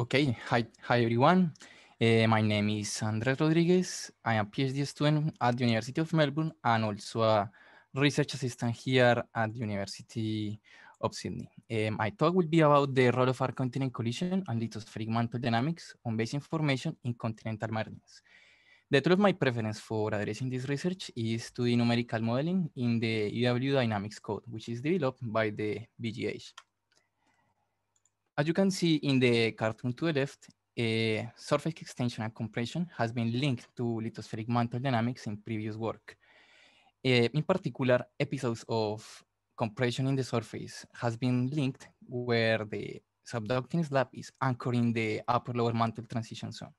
Okay, hi, hi everyone. Uh, my name is Andres Rodriguez. I am a PhD student at the University of Melbourne and also a research assistant here at the University of Sydney. Um, my talk will be about the role of our continent collision and lithospheric mantle dynamics on basin formation in continental margins. The tool of my preference for addressing this research is to the numerical modeling in the UW Dynamics code, which is developed by the BGH. As you can see in the cartoon to the left, surface extension and compression has been linked to lithospheric mantle dynamics in previous work. Uh, in particular, episodes of compression in the surface has been linked where the subducting slab is anchoring the upper lower mantle transition zone.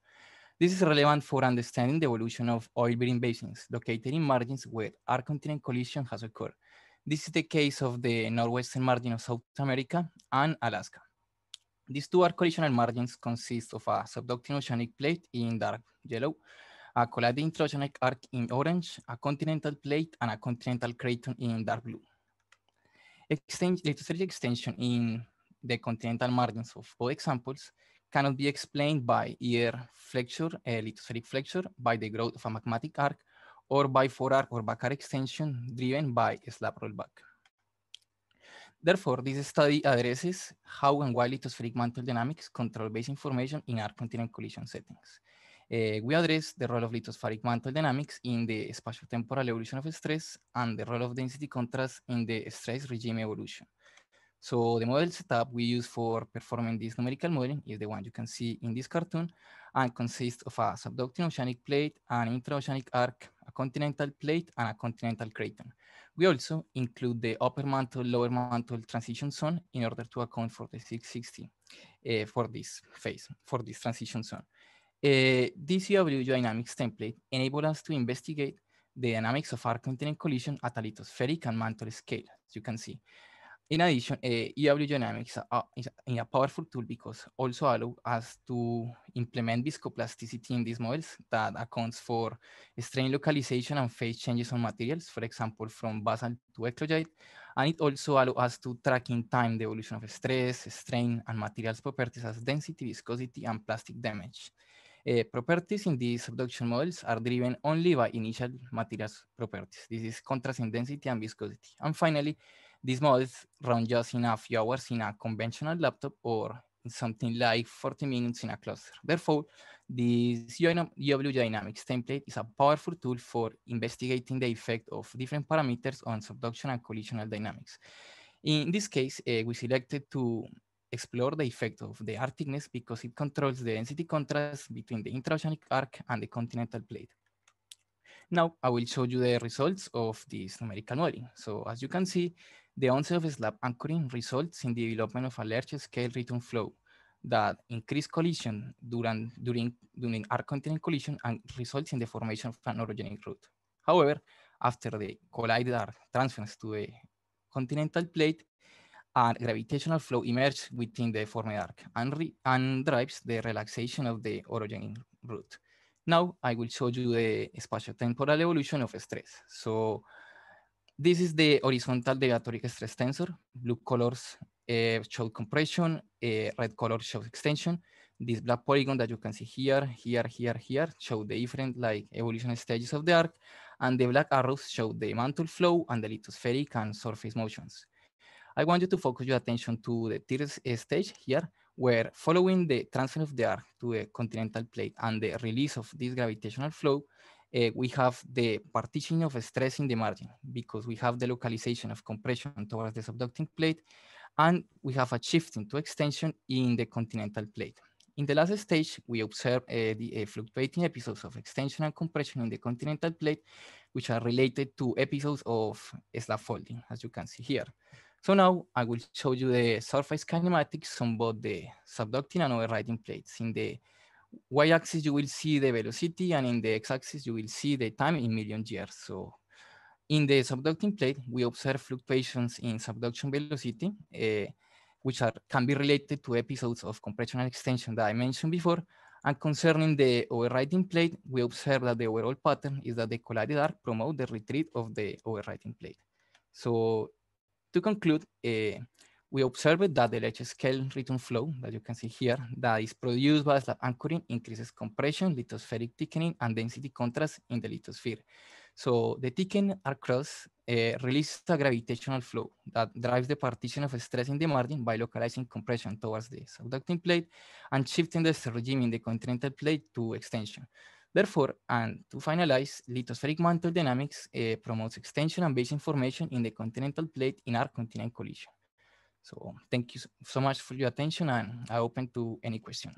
This is relevant for understanding the evolution of oil-bearing basins located in margins where our continent collision has occurred. This is the case of the northwestern margin of South America and Alaska. These two are collisional margins consist of a subducting oceanic plate in dark yellow, a colliding oceanic arc in orange, a continental plate, and a continental craton in dark blue. Extend, extension in the continental margins of both examples cannot be explained by either flexure, a lithostatic flexure, by the growth of a magmatic arc, or by forearc or back arc extension driven by slab rollback. Therefore, this study addresses how and why lithospheric mantle dynamics control base information in arc continent collision settings. Uh, we address the role of lithospheric mantle dynamics in the spatial-temporal evolution of stress and the role of density contrast in the stress regime evolution. So the model setup we use for performing this numerical modeling is the one you can see in this cartoon, and consists of a subducting oceanic plate, an intra-oceanic arc, a continental plate, and a continental craton. We also include the upper mantle, lower mantle transition zone in order to account for the 660 uh, eh, for this phase, for this transition zone. Uh, eh, this UW dynamics template enables us to investigate the dynamics of arc-continent collision at a lithospheric and mantle scale, as you can see. In addition, uh, eh, EW Dynamics ah, ah, is, a powerful tool because also allow us to implement viscoplasticity in these models that accounts for strain localization and phase changes on materials, for example, from basalt to eclogite. And it also allows us to track in time the evolution of stress, strain, and materials properties as density, viscosity, and plastic damage. Uh, properties in these subduction models are driven only by initial materials properties. This is contrast in density and viscosity. And finally, these models run just in a few hours in a conventional laptop or something like 40 minutes in a cluster. Therefore, this UW Dynamics template is a powerful tool for investigating the effect of different parameters on subduction and collisional dynamics. In this case, uh, we selected to explore the effect of the Arcticness because it controls the density contrast between the intraoceanic arc and the continental plate. Now I will show you the results of this numerical modeling. So as you can see, the onset of slab anchoring results in the development of a large scale return flow that increase collision during, during, during arc-continent collision and results in the formation of an orogenic route. However, after the collider transfers to the continental plate, a gravitational flow emerges within the former arc and, and drives the relaxation of the orogenic route. Now I will show you the spatial-temporal evolution of stress. So this is the horizontal deviatoric stress tensor. Blue colors uh, show compression, uh, red color shows extension. This black polygon that you can see here, here, here, here, show the different like evolution stages of the arc. And the black arrows show the mantle flow and the lithospheric and surface motions. I want you to focus your attention to the third eh, stage here, where following the transfer of the arc to the continental plate and the release of this gravitational flow, uh, we have the partition of stress in the margin because we have the localization of compression towards the subducting plate, and we have a shifting to extension in the continental plate. In the last stage, we observe uh, the uh, fluctuating episodes of extension and compression in the continental plate, which are related to episodes of slab folding, as you can see here. So now I will show you the surface kinematics on both the subducting and overriding plates in the y-axis you will see the velocity and in the x-axis you will see the time in million years. So in the subducting plate, we observe fluctuations in subduction velocity, uh, which are, can be related to episodes of compression and extension that I mentioned before. And concerning the overriding plate, we observe that the overall pattern is that the collided arc promote the retreat of the overriding plate. So to conclude, uh, we observed that the large scale rhythm flow that you can see here that is produced by slab anchoring increases compression, lithospheric thickening, and density contrast in the lithosphere. So the thickened across uh, releases a gravitational flow that drives the partition of stress in the margin by localizing compression towards the subducting plate and shifting the regime in the continental plate to extension. Therefore, and to finalize, lithospheric mantle dynamics uh, promotes extension and basin formation in the continental plate in our continent collision. So thank you so much for your attention and i open to any question.